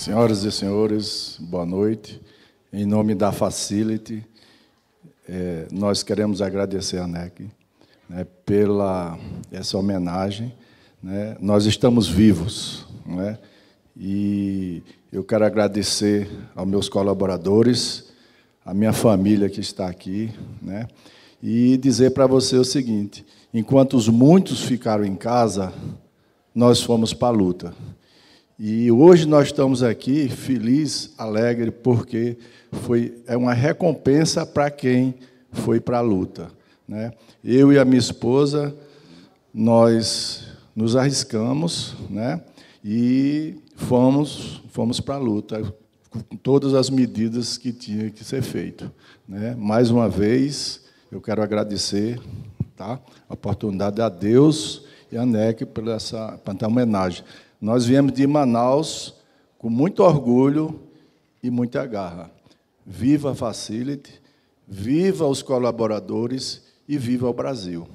Senhoras e senhores, boa noite. Em nome da Facility, é, nós queremos agradecer a NEC né, pela essa homenagem. Né? Nós estamos vivos, né? e eu quero agradecer aos meus colaboradores, à minha família que está aqui, né? e dizer para você o seguinte: enquanto os muitos ficaram em casa, nós fomos para a luta. E hoje nós estamos aqui feliz, alegre, porque foi é uma recompensa para quem foi para a luta, né? Eu e a minha esposa nós nos arriscamos, né? E fomos fomos para a luta com todas as medidas que tinha que ser feito, né? Mais uma vez eu quero agradecer, tá? A oportunidade a Deus e a NEC por essa homenagem. Nós viemos de Manaus com muito orgulho e muita garra. Viva a Facility, viva os colaboradores e viva o Brasil.